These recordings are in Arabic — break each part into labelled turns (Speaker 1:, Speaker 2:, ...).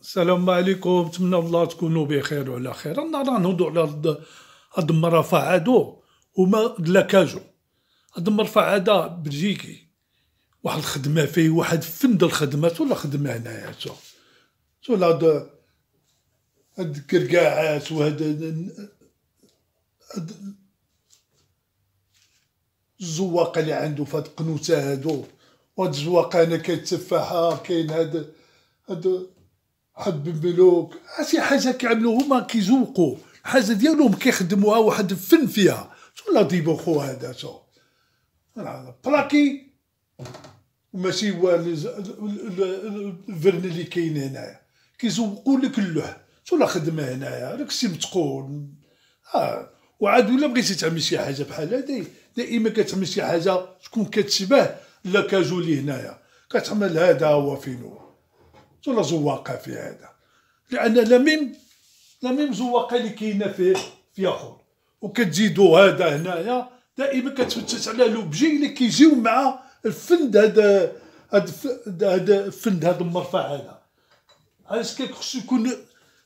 Speaker 1: السلام عليكم نتمنى الله تكونوا بخير وعلى خير انا راه نهضوا على هاد المرافع هادو هما دلاكاجو هاد المرفع هذا بلجيكي واحد الخدمه فيه واحد ديال الخدمه ولا خدمه هنايا ولا هاد هاد الكركاعات وهاد هاد الزواقه اللي عنده في هاد القنوته هادو وهاد الزواقه هنا كاين تفاحه كاين هاد هاد حد بن بلوك اسي حاجه كيعملوا هما كيزوقو حاجه ديالهم كيخدموها واحد الفن فيها شو لا ديبو خو هذا شو بلاكي ماشي هو الفرن اللي كاين هنايا كيزوقوا لك اللوح شو لا خدمه هنايا راك سي متقون اه وعاد ولا بغيتي تعمل شي حاجه بحال هادي دائما كتعمل شي حاجه تكون كتشبه لا كاجولي هنايا كتعمل هذا هو فين هو ولا زواقه في هذا لان لميم لميم زواقه اللي كاينه في في اخر وكتزيدوا هذا هنايا دائما كتفتت على لوبجي اللي كيجيو مع الفند هذا هذا الفند هذا المرفع هذا علاش كيخصو يكون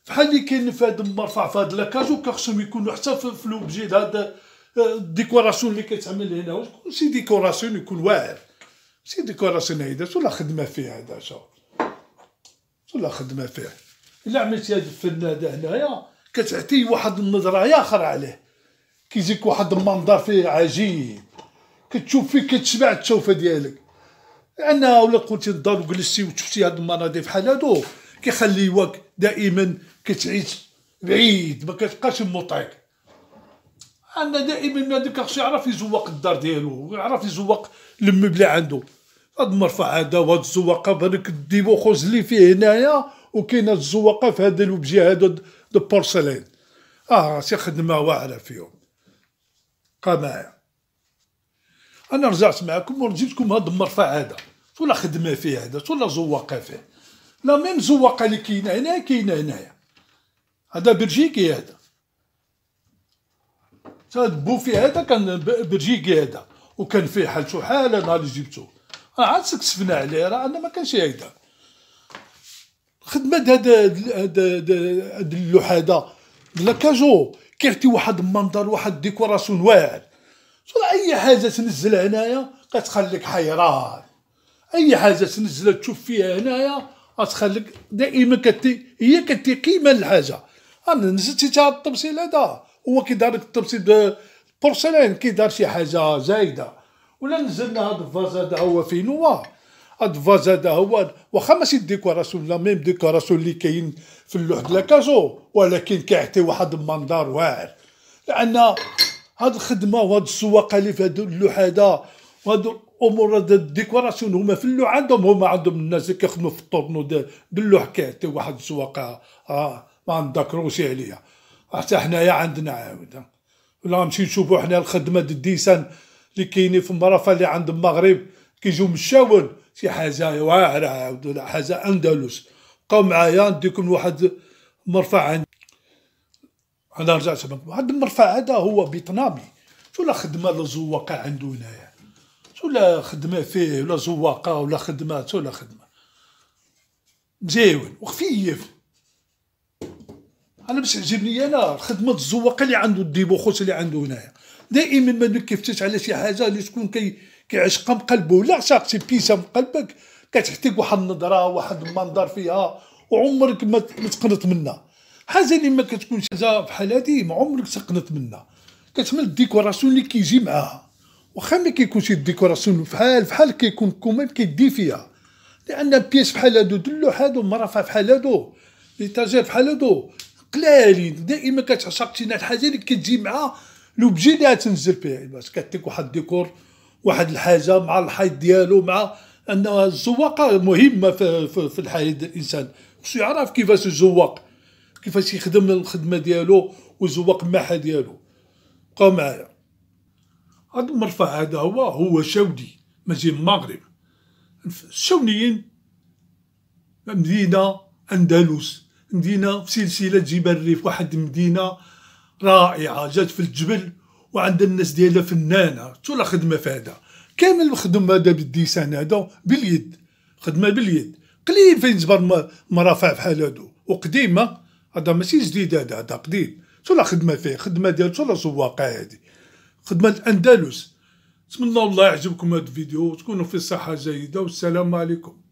Speaker 1: بحال اللي كاين في هذا المرفع في هذا لاكاجو كخصهم يكونوا حتى في لوبجي هذا الديكوراسيون آه، اللي كيتعمل هنا شي ديكوراسيون يكون واعر شي ديكوراسيون هيدا ولا خدمه فيها هذا شو ولا خدمه فيه الا عملت هاد الفناده هنايا كتعطي واحد النظره ياخر عليه كيجيك واحد المنظر فيه عجيب كتشوف فيه كتشبع التشوفة ديالك لأن ولا كنتي الدار وجلستي وشفتي هاد المناظر بحال هادو كيخليوك دائما كتعيش بعيد ما كتبقاش مطعك انا دائما ما عندك الشخص يعرف يزوق الدار ديالو يعرف يزوق المبلى عنده هاد المرفع هذا وهاد الزواقه الديبو خوز اللي فيه هنايا وكاين الزواقه في هذا الوبجي هذا دو بورسلين اه سي خدمه واعره فيهم قماع انا رجعت معكم ورجيتكم هاد المرفع هذا ولا خدمه فيه هذا ولا زواقه فيه لا ميم زواقه اللي كاينه هنا كاينه هنايا هذا بلجيكي هذا تا بو هذا كان بلجيكي هذا وكان فيه حالته حاله نهار اللي جبتوه راه عاد سكسفنا عليه راه عندنا ما كانش هكذا خدمة هاد هاد هاد اللوح هذا كاجو كيعطي واحد المنظر واحد الديكوراسيون واعر اي حاجه تنزل هنايا كتخليك حيران اي حاجه تنزل تشوف فيها هنايا غتخليك دائما كتي هي كتي قيمه للحاجه انا نزلت تاع الطبسيل هذا هو كيدار لك التمثيل بورسلين كيدار شي حاجه زايده ولا نزلنا هاد الفاز هذا هو فين هو هاد الفاز هذا هو واخا ماشي ديكوراسيون لا ميم ديكوراسيون اللي كاين في اللوح ديال كازو ولكن كيعطي واحد المنظر واعر لان هاد الخدمه وهاد السواقه اللي في هاد اللوح هذا وهاد الامور الديكوراسيون هما في اللوح عندهم هما عندهم الناس اللي كيخدموا في الطورنو ديال اللوح كيعطي واحد السواقه آه،, اه ما نذكروش عليها حتى حنايا عندنا عاود ولا نمشي نشوفوا حنا الخدمه ديال الديسان اللي كاينين في مرافا اللي عند المغرب كيجيو مشاون شي حاجه واعره عاودوا حاجه اندلس بقاو معايا نديكم واحد مرفع عندي انا رجعت هاد المرفع هذا هو بيتنامي شو لا خدمه للزواقه عنده هنايا شو لا خدمه فيه ولا زواقه ولا خدمه شو لا خدمه مزيون وخفيف انا باش عجبني انا خدمه الزواقه اللي عنده الديبوخوت اللي عنده هنايا دائما ما نكفتش على شي حاجه اللي شكون كي كيعشقها قلبه ولا عشاق شي بيسه قلبك كتحتاج واحد النظره واحد المنظر فيها وعمرك ما تقنط منها حاجه اللي ما كتكونش حاجه بحال هذه ما عمرك تقنط منها كتحمل الديكوراسيون اللي كيجي معاها واخا ما كيكونش الديكوراسيون بحال بحال كيكون كومان كيدي فيها لان بيس بحال هادو دلو هادو مرافع بحال هادو ليتاجير بحال هادو قلالين دائما كتعشق شي حاجه اللي كتجي معاها لوبجي اللي تنزل فيها يعني باش كتك واحد الديكور واحد الحاجه مع الحيط ديالو مع ان الزواقه مهمه في, في, في الحياه الانسان خصو يعرف كيفاش الزواق كيفاش يخدم الخدمه ديالو وزواق الماحه ديالو بقاو معايا هاد المرفع هذا هو هو شاودي ماشي المغرب الشونيين مدينه اندلس مدينه في سلسله جبال الريف واحد مدينه رائعه جات في الجبل وعند الناس ديالها فنانه شو خدمه فاده كامل الخدمه هذا بالديسان هذا باليد خدمه باليد قليل فين جبر مرافع بحال هادو وقديمه هذا ماشي جديد هذا هذا قديم شو خدمه فيه خدمه ديال تولا سواقه هادي خدمه الاندلس نتمنى الله يعجبكم هذا الفيديو وتكونوا في صحه جيده والسلام عليكم